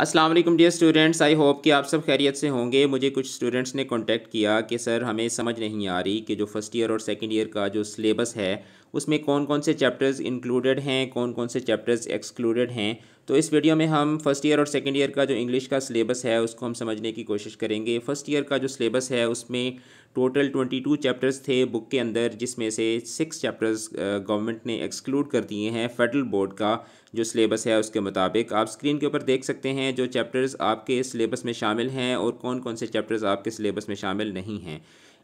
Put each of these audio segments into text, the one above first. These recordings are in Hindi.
Aslam dear students I hope कि आप सब खैरियत से होंगे मुझे कुछ स्टूडेंट्स ने कॉन्टेक्ट किया कि सर हमें समझ नहीं आ रही कि जो फर्स्ट ईयर और सेकेंड ईयर का जो सिलेबस है उसमें कौन कौन से चैप्टर्स इंक्लूडेड हैं कौन कौन से चैप्टर्स एक्सक्लूडेड हैं तो इस वीडियो में हम फर्स्ट ईयर और सेकेंड ईयर का जो इंग्लिश का सिलेबस है उसको हम समझने की कोशिश करेंगे फर्स्ट ईयर का जो सिलेबस है उसमें टोटल ट्वेंटी टू चैप्टर्स थे बुक के अंदर जिसमें से सिक्स चैप्टर्स गवर्नमेंट ने एक्सक्लूड कर दिए हैं फेडरल बोर्ड का जो सिलेबस है उसके मुताबिक आप स्क्रीन के ऊपर देख सकते हैं जो चैप्टर्स आपके सिलेबस में शामिल हैं और कौन कौन से चैप्टर्स आपके सिलेबस में शामिल नहीं हैं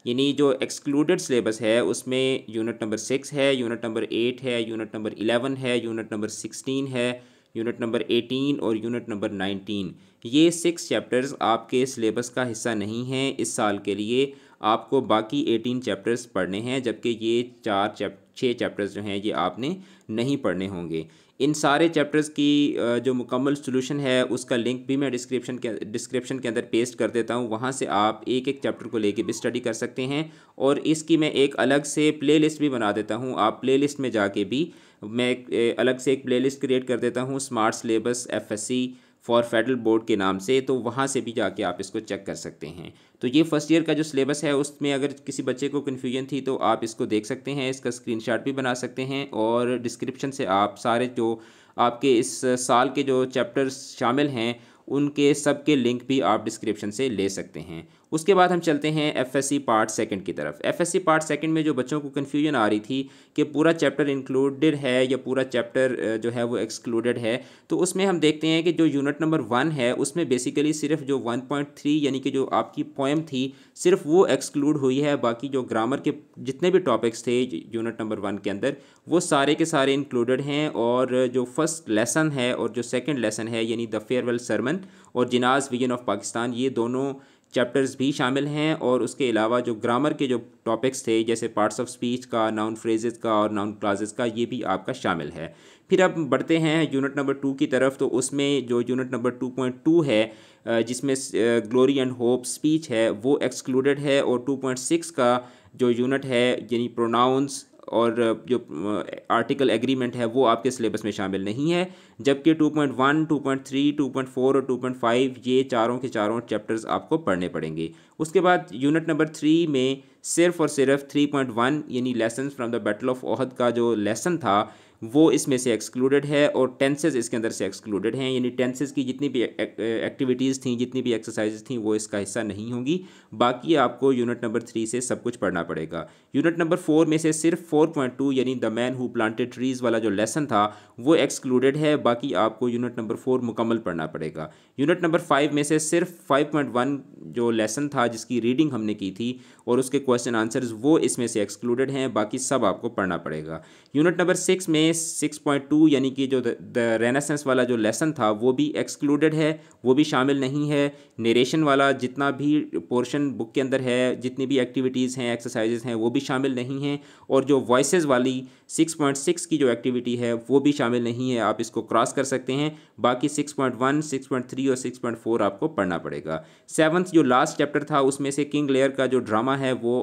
यानी जो एक्सक्लूडेड सिलेबस है उसमें यूनिट नंबर सिक्स है यूनिट नंबर एट है यूनिट नंबर इलेवन है यूनिट नंबर सिक्सटीन है यूनिट नंबर एटीन और यूनिट नंबर नाइनटीन ये सिक्स चैप्टर्स आपके सिलेबस का हिस्सा नहीं हैं इस साल के लिए आपको बाकी एटीन चैप्टर्स पढ़ने हैं जबकि ये चार चैप छः चैप्टर्स जो हैं ये आपने नहीं पढ़ने होंगे इन सारे चैप्टर्स की जो मुकम्मल सोलूशन है उसका लिंक भी मैं डिस्क्रिप्शन के डिस्क्रिप्शन के अंदर पेस्ट कर देता हूँ वहाँ से आप एक एक चैप्टर को लेके भी स्टडी कर सकते हैं और इसकी मैं एक अलग से प्लेलिस्ट भी बना देता हूँ आप प्लेलिस्ट में जाके भी मैं अलग से एक प्लेलिस्ट क्रिएट कर देता हूँ smart syllabus F S C for federal board के नाम से तो वहाँ से भी जाके आप इसको चेक कर सकते हैं तो ये फर्स्ट ईयर का जो सिलेबस है उसमें अगर किसी बच्चे को कन्फ्यूजन थी तो आप इसको देख सकते हैं इसका स्क्रीनशॉट भी बना सकते हैं और डिस्क्रिप्शन से आप सारे जो आपके इस साल के जो चैप्टर्स शामिल हैं उनके सब के लिंक भी आप डिस्क्रिप्शन से ले सकते हैं उसके बाद हम चलते हैं एफएससी पार्ट सेकंड की तरफ एफएससी पार्ट सेकंड में जो बच्चों को कन्फ्यूजन आ रही थी कि पूरा चैप्टर इंक्लूडेड है या पूरा चैप्टर जो है वो एक्सक्लूडेड है तो उसमें हम देखते हैं कि जो यूनिट नंबर वन है उसमें बेसिकली सिर्फ जो वन पॉइंट थ्री यानी कि जो आपकी पोएम थी सिर्फ वो एक्सक्लूड हुई है बाकी जो ग्रामर के जितने भी टॉपिक्स थे यूनिट नंबर वन के अंदर वो सारे के सारे इंक्लूडेड हैं और जो फर्स्ट लेसन है और जो सेकेंड लेसन है यानी द फेयरवेल सरमन और जिनाज विजन ऑफ पाकिस्तान ये दोनों चैप्टर्स भी शामिल हैं और उसके अलावा जो ग्रामर के जो टॉपिक्स थे जैसे पार्ट्स ऑफ स्पीच का नाउन फ्रेजेस का और नाउन क्लाजेस का ये भी आपका शामिल है फिर अब बढ़ते हैं यूनिट नंबर टू की तरफ तो उसमें जो unit number two point two है जिसमें ग्लोरी एंड होप स्पीच है वो एक्सक्लूडेड है और टू पॉइंट सिक्स का जो यूनिट है यानी प्रोनाउंस और जो आर्टिकल एग्रीमेंट है वो आपके सिलेबस में शामिल नहीं है जबकि two 2.3, point one point three two point four और टू पॉइंट फाइव ये चारों के चारों चैप्टर्स आपको पढ़ने पड़ेंगे उसके बाद यूनिट नंबर थ्री में सिर्फ और सिर्फ 3.1 यानी lesson from the battle of Uhud का जो लेसन था वो इसमें से एक्सक्लूडेड है और टेंसेज इसके अंदर से एक्सक्लूडेड हैं यानी टेंसेज की जितनी भी एक्टिविटीज़ थी जितनी भी एक्सरसाइज थी वो इसका हिस्सा नहीं होंगी बाकी आपको यूनिट नंबर थ्री से सब कुछ पढ़ना पड़ेगा यूनिट नंबर फोर में से सिर्फ फोर पॉइंट टू यानी the man who planted trees वाला जो लेसन था वो एक्सक्लूडेड है बाकी आपको यूनिट नंबर फोर मुकम्मल पढ़ना पड़ेगा यूनिट नंबर फाइव में से सिर्फ फाइव पॉइंट वन जो लेसन था जिसकी रीडिंग हमने की थी और उसके क्वेश्चन क्वेश्चन आंसर्स वो इसमें से एक्सक्लूडेड हैं बाकी सब आपको पढ़ना पड़ेगा यूनिट नंबर सिक्स में सिक्स पॉइंट टू यानी कि जो द रेनासेंस वाला जो लेसन था वो भी एक्सक्लूडेड है वो भी शामिल नहीं है नरेशन वाला जितना भी पोर्शन बुक के अंदर है जितनी भी एक्टिविटीज़ हैं एक्सरसाइजेज हैं वो भी शामिल नहीं हैं और जो वॉइस वाली सिक्स पॉइंट सिक्स की जो एक्टिविटी है वो भी शामिल नहीं है आप इसको क्रॉस कर सकते हैं बाकी six point one six point three और सिक्स पॉइंट फोर आपको पढ़ना पड़ेगा सेवन्थ जो लास्ट चैप्टर था उसमें से किंग लेयर का जो ड्रामा है वो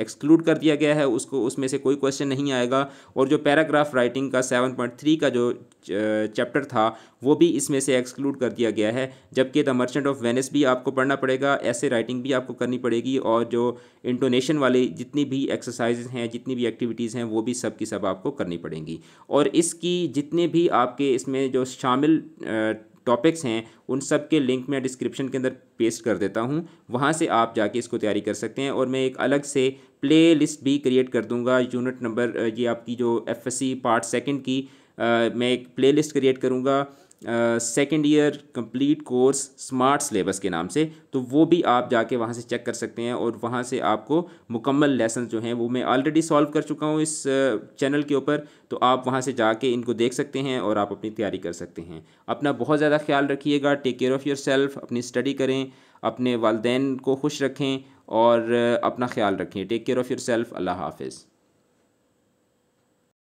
एक्सक्लूड कर दिया गया है उसको उसमें से कोई क्वेश्चन नहीं आएगा और जो पैराग्राफ राइटिंग का सेवन पॉइंट थ्री का जो चैप्टर था वो भी इसमें से एक्सक्लूड कर दिया गया है जबकि द मर्चेंट ऑफ वेनिस भी आपको पढ़ना पड़ेगा ऐसे राइटिंग भी आपको करनी पड़ेगी और जो इंटोनेशन वाली जितनी भी एक्सरसाइज हैं जितनी भी एक्टिविटीज़ हैं वो भी सब की सब आपको करनी पड़ेंगी और इसकी जितने भी आपके इसमें जो शामिल टॉपिक्स हैं उन सब के लिंक मैं डिस्क्रिप्शन के अंदर पेस्ट कर देता हूँ वहाँ से आप जाके इसको तैयारी कर सकते हैं और मैं एक अलग से प्ले लिस्ट भी क्रिएट कर दूँगा यूनिट नंबर ये आपकी जो एफ पार्ट सेकेंड की आ, मैं एक प्ले लिस्ट क्रिएट करूँगा second year complete course smart syllabus के नाम से तो वो भी आप जाके वहाँ से चेक कर सकते हैं और वहाँ से आपको मुकम्मल लेसन जो हैं वो मैं ऑलरेडी सॉल्व कर चुका हूँ इस चैनल के ऊपर तो आप वहाँ से जाके इनको देख सकते हैं और आप अपनी तैयारी कर सकते हैं अपना बहुत ज़्यादा ख्याल रखिएगा take care of yourself अपनी स्टडी करें अपने वालदेन को खुश रखें और अपना ख्याल रखें take care of yourself अल्लाह हाफिज़